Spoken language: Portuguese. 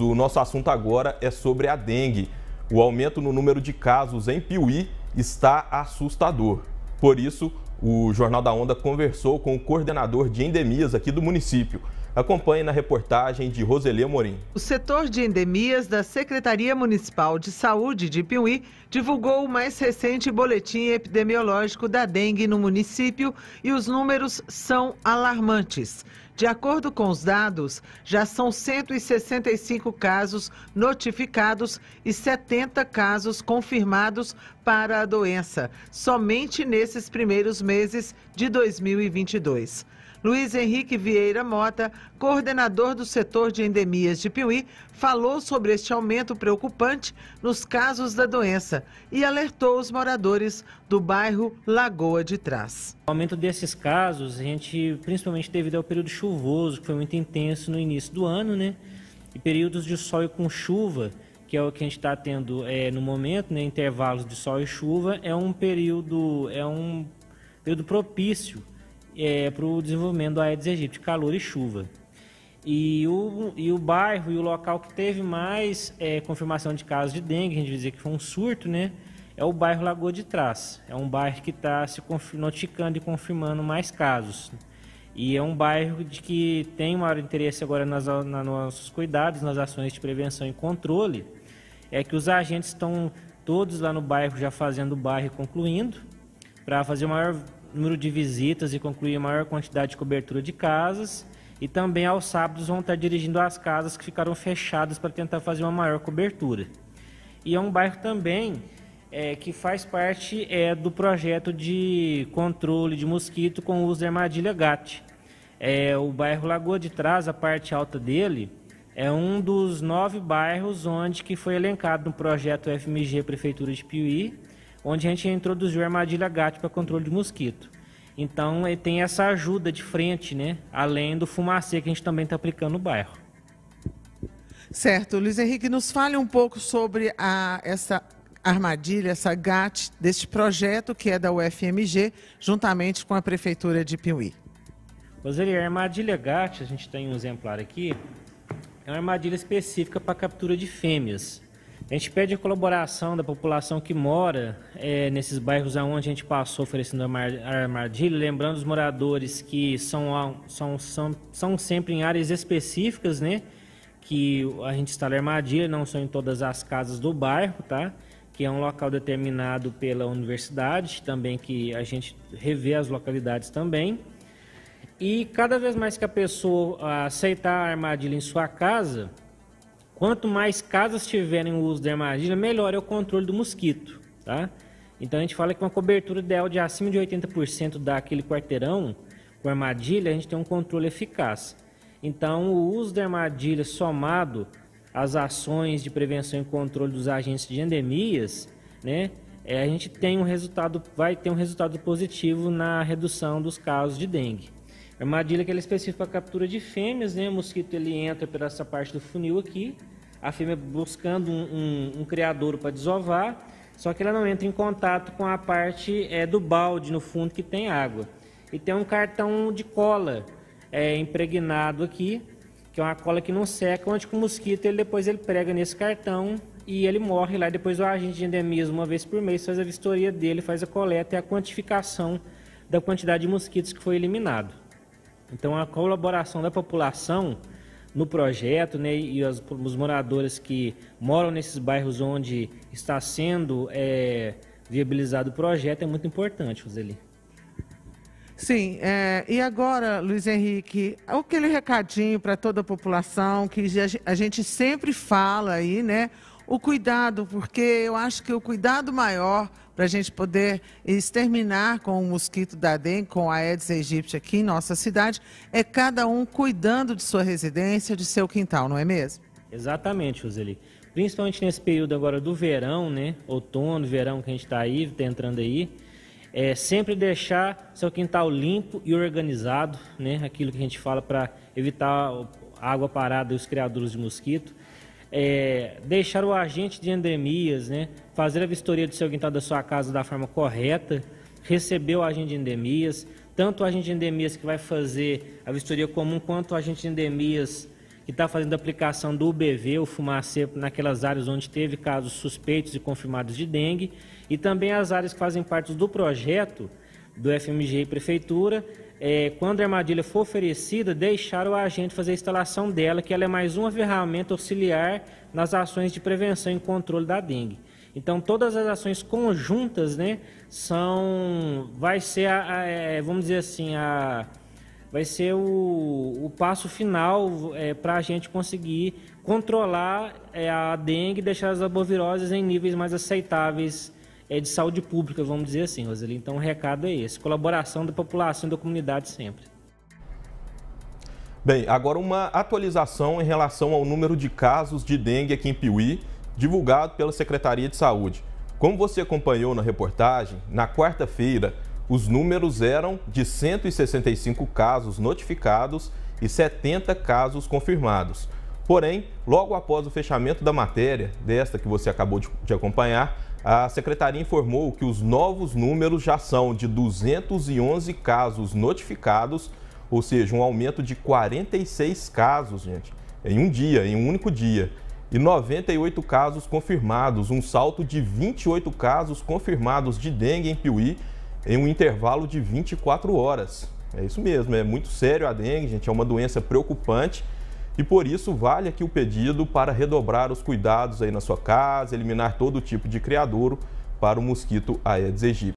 O nosso assunto agora é sobre a dengue. O aumento no número de casos em Piuí está assustador. Por isso, o Jornal da Onda conversou com o coordenador de endemias aqui do município. Acompanhe na reportagem de Roselia Morim. O setor de endemias da Secretaria Municipal de Saúde de Piuí divulgou o mais recente boletim epidemiológico da dengue no município e os números são alarmantes. De acordo com os dados, já são 165 casos notificados e 70 casos confirmados para a doença, somente nesses primeiros meses de 2022. Luiz Henrique Vieira Mota, coordenador do setor de endemias de Piuí, falou sobre este aumento preocupante nos casos da doença e alertou os moradores do bairro Lagoa de Trás. O aumento desses casos, a gente, principalmente devido ao período chuvoso, que foi muito intenso no início do ano, né? E períodos de sol e com chuva, que é o que a gente está tendo é, no momento, né? Intervalos de sol e chuva, é um período, é um período propício é, para o desenvolvimento do Aedes aegypti, calor e chuva. E o, e o bairro e o local que teve mais é, confirmação de casos de dengue, a gente dizia que foi um surto, né? É o bairro Lagoa de Trás. É um bairro que está se notificando e confirmando mais casos. E é um bairro de que tem maior interesse agora nas, nossos cuidados, nas ações de prevenção e controle. É que os agentes estão todos lá no bairro já fazendo o bairro concluindo, para fazer o maior número de visitas e concluir a maior quantidade de cobertura de casas. E também aos sábados vão estar dirigindo as casas que ficaram fechadas para tentar fazer uma maior cobertura. E é um bairro também é, que faz parte é, do projeto de controle de mosquito com o uso da armadilha GAT. É, o bairro Lagoa de Trás, a parte alta dele, é um dos nove bairros onde que foi elencado no projeto FMG Prefeitura de Piuí, onde a gente introduziu a armadilha GAT para controle de mosquito. Então ele tem essa ajuda de frente, né? Além do fumacê que a gente também está aplicando no bairro. Certo, Luiz Henrique, nos fale um pouco sobre a, essa armadilha, essa GAT deste projeto que é da UFMG, juntamente com a Prefeitura de Piuí. Roseli, é, a armadilha GAT, a gente tem um exemplar aqui, é uma armadilha específica para captura de fêmeas. A gente pede a colaboração da população que mora é, nesses bairros aonde a gente passou oferecendo a armadilha, lembrando os moradores que são, são, são, são sempre em áreas específicas, né? Que a gente instala armadilha, não são em todas as casas do bairro, tá? Que é um local determinado pela universidade, também que a gente revê as localidades também. E cada vez mais que a pessoa aceitar a armadilha em sua casa, Quanto mais casas tiverem o uso da armadilha, melhor é o controle do mosquito, tá? Então a gente fala que uma cobertura ideal de acima de 80% daquele quarteirão com armadilha, a gente tem um controle eficaz. Então o uso da armadilha somado às ações de prevenção e controle dos agentes de endemias, né? É, a gente tem um resultado, vai ter um resultado positivo na redução dos casos de dengue. Armadilha é que ela é específica para captura de fêmeas, né? O mosquito ele entra por essa parte do funil aqui, a fêmea buscando um, um, um criadouro para desovar, só que ela não entra em contato com a parte é, do balde no fundo que tem água. E tem um cartão de cola é, impregnado aqui, que é uma cola que não seca, onde o mosquito ele depois ele prega nesse cartão e ele morre lá. Depois o agente de endemismo, uma vez por mês, faz a vistoria dele, faz a coleta e a quantificação da quantidade de mosquitos que foi eliminado. Então, a colaboração da população no projeto né, e os, os moradores que moram nesses bairros onde está sendo é, viabilizado o projeto é muito importante, Roseli. Sim, é, e agora, Luiz Henrique, aquele recadinho para toda a população que a gente sempre fala aí, né? o cuidado, porque eu acho que o cuidado maior para a gente poder exterminar com o mosquito da dengue, com a Aedes aegypti aqui em nossa cidade, é cada um cuidando de sua residência, de seu quintal, não é mesmo? Exatamente, Roseli. Principalmente nesse período agora do verão, né? Outono, verão que a gente está aí, está entrando aí. É sempre deixar seu quintal limpo e organizado, né? Aquilo que a gente fala para evitar água parada e os criadores de mosquito é, deixar o agente de endemias, né, fazer a vistoria do seu quintal da sua casa da forma correta, receber o agente de endemias, tanto o agente de endemias que vai fazer a vistoria comum, quanto o agente de endemias que está fazendo a aplicação do UBV, o fumacê, naquelas áreas onde teve casos suspeitos e confirmados de dengue, e também as áreas que fazem parte do projeto, do FMG e Prefeitura, é, quando a armadilha for oferecida, deixar o agente fazer a instalação dela, que ela é mais uma ferramenta auxiliar nas ações de prevenção e controle da dengue. Então, todas as ações conjuntas, né, são, vai ser, a, a, é, vamos dizer assim, a, vai ser o, o passo final é, para a gente conseguir controlar é, a dengue e deixar as aboviroses em níveis mais aceitáveis é de saúde pública, vamos dizer assim, Roseli. Então o recado é esse: colaboração da população e da comunidade sempre. Bem, agora uma atualização em relação ao número de casos de dengue aqui em Piuí, divulgado pela Secretaria de Saúde. Como você acompanhou na reportagem, na quarta-feira, os números eram de 165 casos notificados e 70 casos confirmados. Porém, logo após o fechamento da matéria, desta que você acabou de, de acompanhar, a secretaria informou que os novos números já são de 211 casos notificados, ou seja, um aumento de 46 casos, gente, em um dia, em um único dia. E 98 casos confirmados, um salto de 28 casos confirmados de dengue em Piuí em um intervalo de 24 horas. É isso mesmo, é muito sério a dengue, gente, é uma doença preocupante e por isso vale aqui o pedido para redobrar os cuidados aí na sua casa, eliminar todo tipo de criadouro para o mosquito Aedes aegypti.